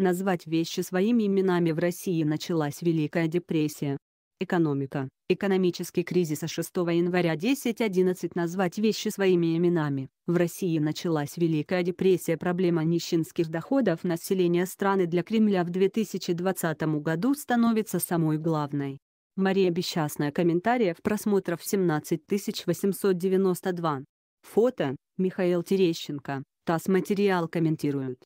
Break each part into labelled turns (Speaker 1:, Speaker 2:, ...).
Speaker 1: Назвать вещи своими именами в России началась Великая депрессия. Экономика. Экономический кризис 6 а января 10-11 назвать вещи своими именами. В России началась Великая депрессия проблема нищенских доходов населения страны для Кремля в 2020 году становится самой главной. Мария Бесчастная в просмотров 17892. Фото, Михаил Терещенко, ТАСС материал комментируют.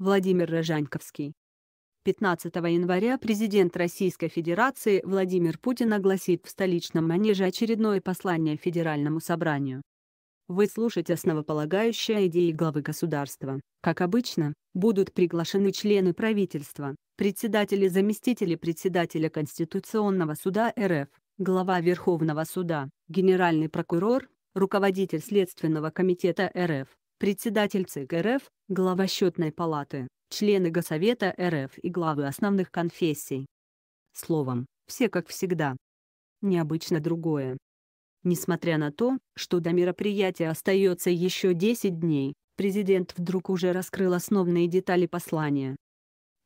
Speaker 1: Владимир Рожаньковский. 15 января президент Российской Федерации Владимир Путин огласит в столичном манеже очередное послание Федеральному собранию. Вы слушаете основополагающие идеи главы государства. Как обычно, будут приглашены члены правительства, председатели заместители председателя Конституционного суда РФ, глава Верховного суда, генеральный прокурор, руководитель Следственного комитета РФ, председатель ЦИК РФ, глава счетной палаты, члены Госсовета РФ и главы основных конфессий. Словом, все как всегда. Необычно другое. Несмотря на то, что до мероприятия остается еще 10 дней, президент вдруг уже раскрыл основные детали послания.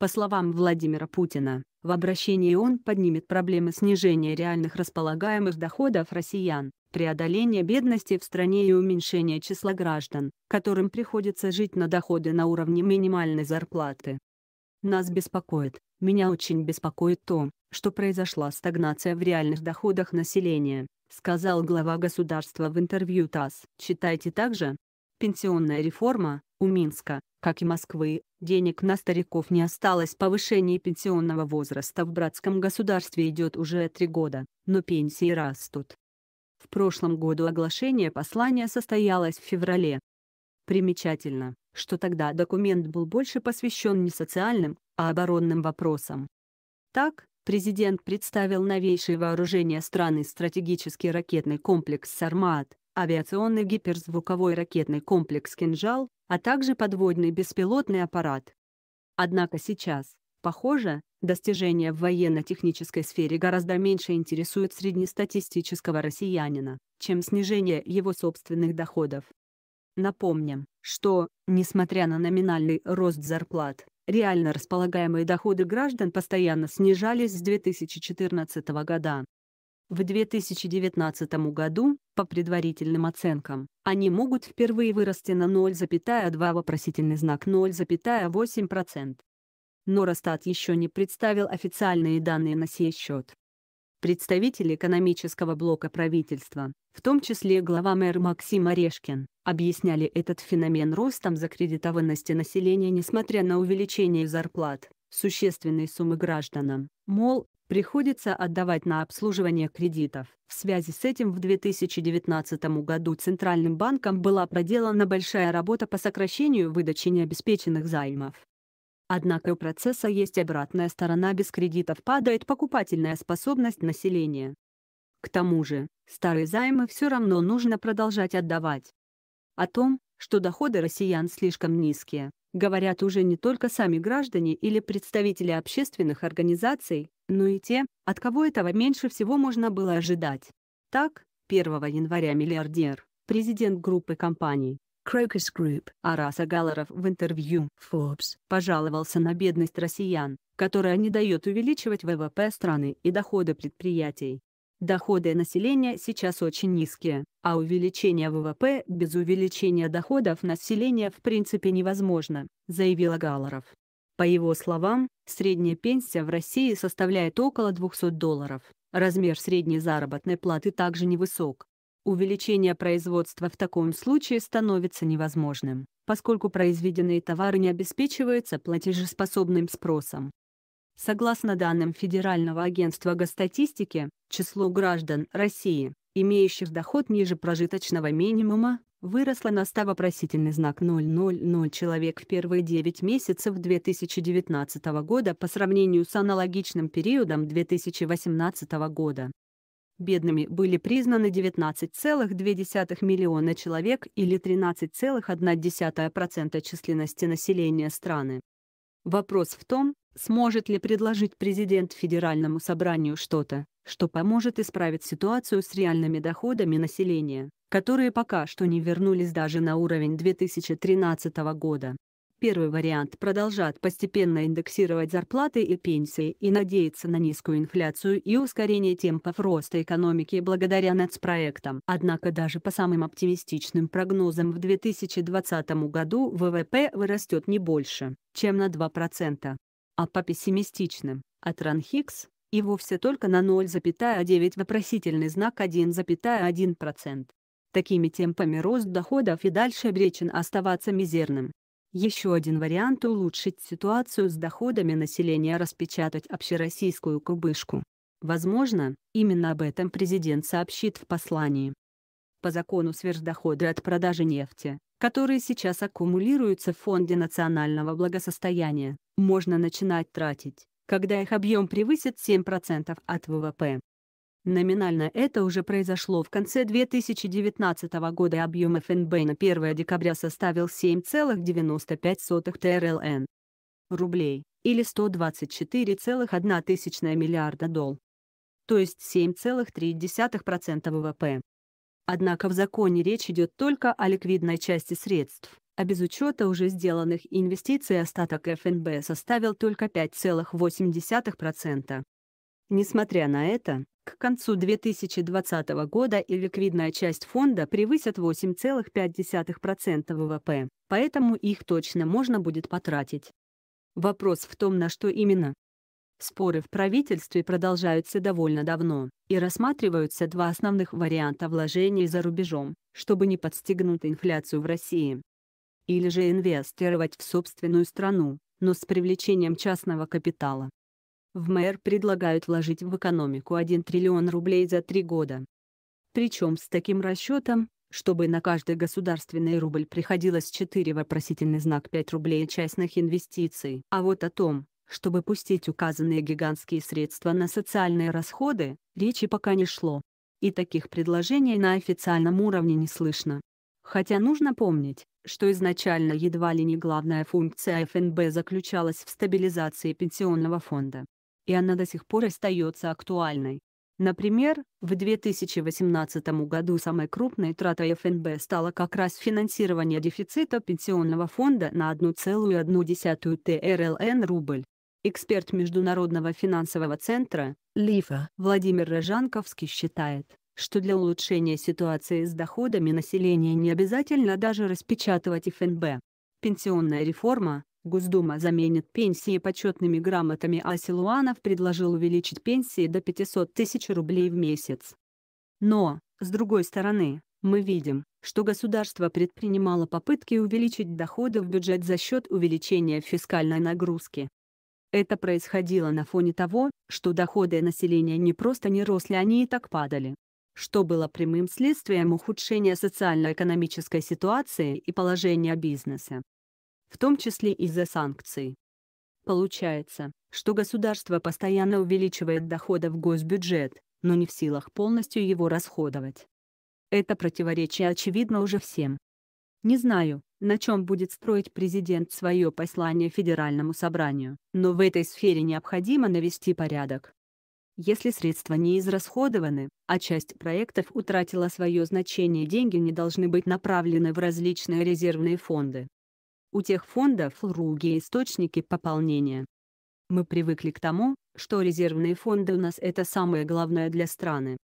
Speaker 1: По словам Владимира Путина, в обращении он поднимет проблемы снижения реальных располагаемых доходов россиян, преодоления бедности в стране и уменьшения числа граждан, которым приходится жить на доходы на уровне минимальной зарплаты. Нас беспокоит, меня очень беспокоит то, что произошла стагнация в реальных доходах населения, сказал глава государства в интервью ТАСС. Читайте также, пенсионная реформа, у Минска, как и Москвы, денег на стариков не осталось. Повышение пенсионного возраста в братском государстве идет уже три года, но пенсии растут. В прошлом году оглашение послания состоялось в феврале. Примечательно, что тогда документ был больше посвящен не социальным, а оборонным вопросам. Так, президент представил новейшие вооружения страны стратегический ракетный комплекс «Сармат», авиационный гиперзвуковой ракетный комплекс «Кинжал», а также подводный беспилотный аппарат. Однако сейчас, похоже, достижения в военно-технической сфере гораздо меньше интересуют среднестатистического россиянина, чем снижение его собственных доходов. Напомним, что, несмотря на номинальный рост зарплат, реально располагаемые доходы граждан постоянно снижались с 2014 года. В 2019 году, по предварительным оценкам, они могут впервые вырасти на 0,2 вопросительный знак 0,8%. Но Росстат еще не представил официальные данные на сей счет. Представители экономического блока правительства, в том числе глава мэр Максим Орешкин, объясняли этот феномен ростом закредитованности населения несмотря на увеличение зарплат существенной суммы гражданам. Мол, приходится отдавать на обслуживание кредитов. В связи с этим в 2019 году Центральным банком была проделана большая работа по сокращению выдачи необеспеченных займов. Однако у процесса есть обратная сторона – без кредитов падает покупательная способность населения. К тому же, старые займы все равно нужно продолжать отдавать. О том, что доходы россиян слишком низкие, Говорят уже не только сами граждане или представители общественных организаций, но и те, от кого этого меньше всего можно было ожидать. Так, 1 января миллиардер, президент группы компаний Crocus Group Арас Агаларов в интервью Forbes пожаловался на бедность россиян, которая не дает увеличивать ВВП страны и доходы предприятий доходы населения сейчас очень низкие, а увеличение ВВП без увеличения доходов населения в принципе невозможно, заявила Галаров. По его словам, средняя пенсия в России составляет около 200 долларов. Размер средней заработной платы также невысок. Увеличение производства в таком случае становится невозможным, поскольку произведенные товары не обеспечиваются платежеспособным спросом. Согласно данным Федерального агентства госстатистики, число граждан России, имеющих доход ниже прожиточного минимума, выросло на 100 вопросительный знак 000 человек в первые 9 месяцев 2019 года по сравнению с аналогичным периодом 2018 года. Бедными были признаны 19,2 миллиона человек или 13,1% численности населения страны. Вопрос в том, Сможет ли предложить президент Федеральному собранию что-то, что поможет исправить ситуацию с реальными доходами населения, которые пока что не вернулись даже на уровень 2013 года? Первый вариант продолжат постепенно индексировать зарплаты и пенсии и надеяться на низкую инфляцию и ускорение темпов роста экономики благодаря нацпроектам. Однако даже по самым оптимистичным прогнозам в 2020 году ВВП вырастет не больше, чем на 2% а по пессимистичным от а Ранхикс и вовсе только на 0,9 вопросительный знак 1,1%. Такими темпами рост доходов и дальше обречен оставаться мизерным. Еще один вариант улучшить ситуацию с доходами населения распечатать общероссийскую кубышку. Возможно, именно об этом президент сообщит в послании по закону сверхдоходы от продажи нефти, которые сейчас аккумулируются в Фонде национального благосостояния, можно начинать тратить, когда их объем превысит 7% от ВВП. Номинально это уже произошло в конце 2019 года объем ФНБ на 1 декабря составил 7,95 ТРЛН рублей, или 124,1 миллиарда долл. То есть 7,3% ВВП. Однако в законе речь идет только о ликвидной части средств, а без учета уже сделанных инвестиций остаток ФНБ составил только 5,8%. Несмотря на это, к концу 2020 года и ликвидная часть фонда превысит 8,5% ВВП, поэтому их точно можно будет потратить. Вопрос в том, на что именно. Споры в правительстве продолжаются довольно давно, и рассматриваются два основных варианта вложений за рубежом, чтобы не подстегнуть инфляцию в России. Или же инвестировать в собственную страну, но с привлечением частного капитала. В мэр предлагают вложить в экономику 1 триллион рублей за три года. Причем с таким расчетом, чтобы на каждый государственный рубль приходилось 4 вопросительный знак 5 рублей частных инвестиций. А вот о том, чтобы пустить указанные гигантские средства на социальные расходы, речи пока не шло. И таких предложений на официальном уровне не слышно. Хотя нужно помнить, что изначально едва ли не главная функция ФНБ заключалась в стабилизации пенсионного фонда. И она до сих пор остается актуальной. Например, в 2018 году самой крупной тратой ФНБ стало как раз финансирование дефицита пенсионного фонда на 1,1 ТРЛН рубль. Эксперт Международного финансового центра ЛИФА Владимир Рожанковский считает, что для улучшения ситуации с доходами населения не обязательно даже распечатывать ФНБ. Пенсионная реформа, Госдума заменит пенсии почетными грамотами, а Силуанов предложил увеличить пенсии до 500 тысяч рублей в месяц. Но, с другой стороны, мы видим, что государство предпринимало попытки увеличить доходы в бюджет за счет увеличения фискальной нагрузки. Это происходило на фоне того, что доходы населения не просто не росли, они и так падали. Что было прямым следствием ухудшения социально-экономической ситуации и положения бизнеса. В том числе из-за санкций. Получается, что государство постоянно увеличивает доходы в госбюджет, но не в силах полностью его расходовать. Это противоречие очевидно уже всем. Не знаю, на чем будет строить президент свое послание Федеральному собранию, но в этой сфере необходимо навести порядок. Если средства не израсходованы, а часть проектов утратила свое значение, деньги не должны быть направлены в различные резервные фонды. У тех фондов другие источники пополнения. Мы привыкли к тому, что резервные фонды у нас это самое главное для страны,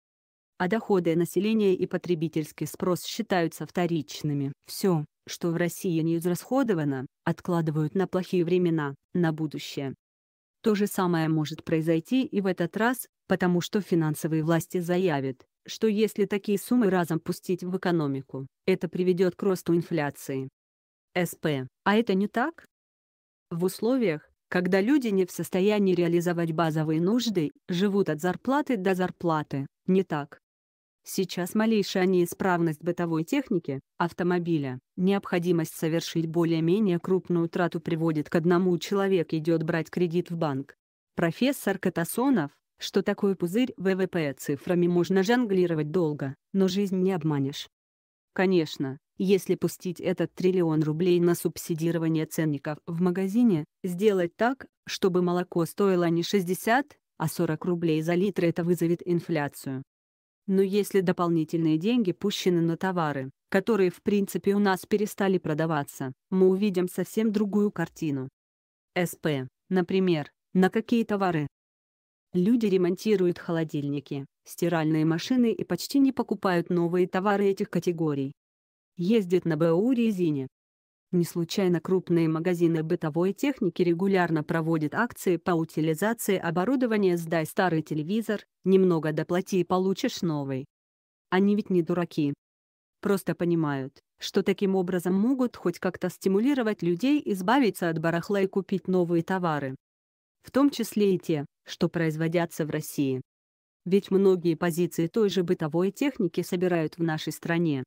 Speaker 1: а доходы населения и потребительский спрос считаются вторичными. Все, что в России не израсходовано, откладывают на плохие времена, на будущее. То же самое может произойти и в этот раз, потому что финансовые власти заявят, что если такие суммы разом пустить в экономику, это приведет к росту инфляции. СП. А это не так? В условиях, когда люди не в состоянии реализовать базовые нужды, живут от зарплаты до зарплаты, не так. Сейчас малейшая неисправность бытовой техники, автомобиля, необходимость совершить более-менее крупную трату приводит к одному человек идет брать кредит в банк. Профессор Катасонов, что такое пузырь ВВП цифрами можно жонглировать долго, но жизнь не обманешь. Конечно, если пустить этот триллион рублей на субсидирование ценников в магазине, сделать так, чтобы молоко стоило не 60, а 40 рублей за литр это вызовет инфляцию. Но если дополнительные деньги пущены на товары, которые в принципе у нас перестали продаваться, мы увидим совсем другую картину. СП, например, на какие товары? Люди ремонтируют холодильники, стиральные машины и почти не покупают новые товары этих категорий. Ездят на БУ резине, не случайно крупные магазины бытовой техники регулярно проводят акции по утилизации оборудования «Сдай старый телевизор, немного доплати и получишь новый». Они ведь не дураки. Просто понимают, что таким образом могут хоть как-то стимулировать людей избавиться от барахла и купить новые товары. В том числе и те, что производятся в России. Ведь многие позиции той же бытовой техники собирают в нашей стране.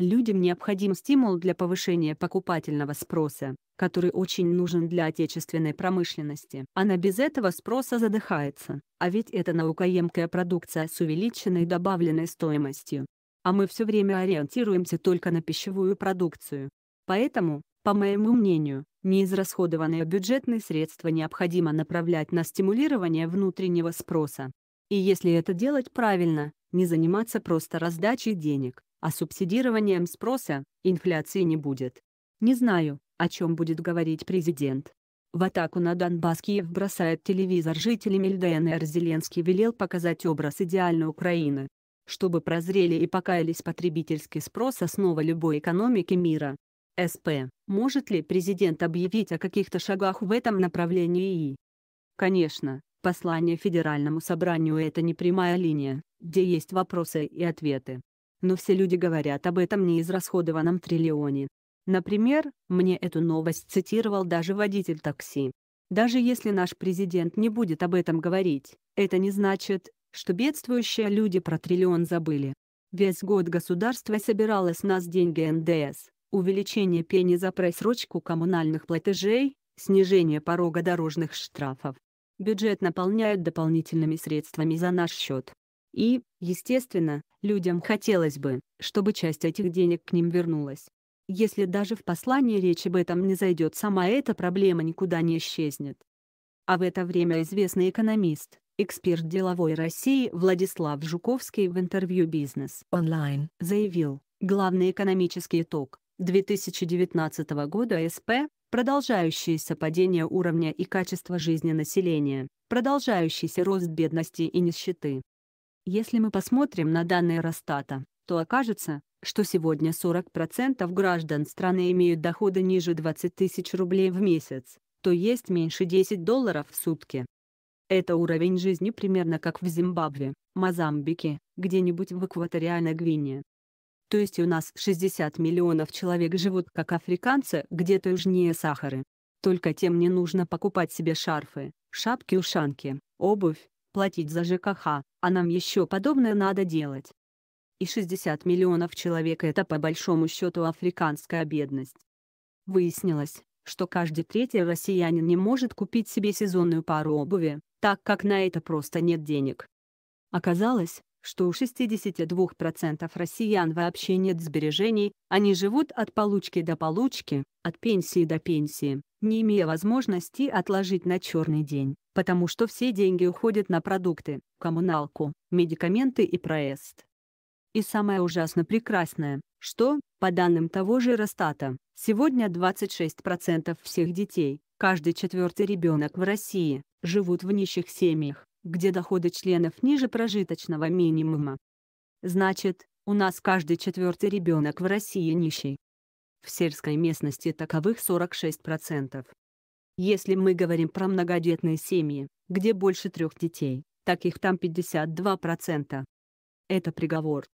Speaker 1: Людям необходим стимул для повышения покупательного спроса, который очень нужен для отечественной промышленности. Она без этого спроса задыхается, а ведь это наукоемкая продукция с увеличенной добавленной стоимостью. А мы все время ориентируемся только на пищевую продукцию. Поэтому, по моему мнению, неизрасходованные бюджетные средства необходимо направлять на стимулирование внутреннего спроса. И если это делать правильно, не заниматься просто раздачей денег, а субсидированием спроса инфляции не будет. Не знаю, о чем будет говорить президент. В атаку на Донбасс Киев бросает телевизор жителями ЛДНР Зеленский велел показать образ идеальной Украины. Чтобы прозрели и покаялись потребительский спрос основа любой экономики мира. СП. Может ли президент объявить о каких-то шагах в этом направлении? И? Конечно, послание Федеральному собранию это не прямая линия, где есть вопросы и ответы но все люди говорят об этом неизрасходованном триллионе. Например, мне эту новость цитировал даже водитель такси. Даже если наш президент не будет об этом говорить, это не значит, что бедствующие люди про триллион забыли. Весь год государство собирало с нас деньги НДС, увеличение пени за просрочку коммунальных платежей, снижение порога дорожных штрафов. Бюджет наполняют дополнительными средствами за наш счет. И, естественно, людям хотелось бы, чтобы часть этих денег к ним вернулась. Если даже в послании речь об этом не зайдет, сама эта проблема никуда не исчезнет. А в это время известный экономист, эксперт деловой России Владислав Жуковский в интервью «Бизнес онлайн» заявил, главный экономический итог 2019 года СП – продолжающееся падение уровня и качества жизни населения, продолжающийся рост бедности и нищеты, если мы посмотрим на данные Росстата, то окажется, что сегодня 40% граждан страны имеют доходы ниже 20 тысяч рублей в месяц, то есть меньше 10 долларов в сутки. Это уровень жизни примерно как в Зимбабве, Мозамбике, где-нибудь в экваториальной Гвинее. То есть у нас 60 миллионов человек живут как африканцы где-то южнее Сахары. Только тем не нужно покупать себе шарфы, шапки-ушанки, обувь, платить за ЖКХ, а нам еще подобное надо делать. И 60 миллионов человек это по большому счету африканская бедность. Выяснилось, что каждый третий россиянин не может купить себе сезонную пару обуви, так как на это просто нет денег. Оказалось, что у 62% россиян вообще нет сбережений, они живут от получки до получки, от пенсии до пенсии, не имея возможности отложить на черный день, потому что все деньги уходят на продукты, коммуналку, медикаменты и проезд. И самое ужасно прекрасное, что, по данным того же Росстата, сегодня 26% всех детей, каждый четвертый ребенок в России, живут в нищих семьях где доходы членов ниже прожиточного минимума. Значит, у нас каждый четвертый ребенок в России нищий. В сельской местности таковых 46%. Если мы говорим про многодетные семьи, где больше трех детей, таких там 52%. Это приговор.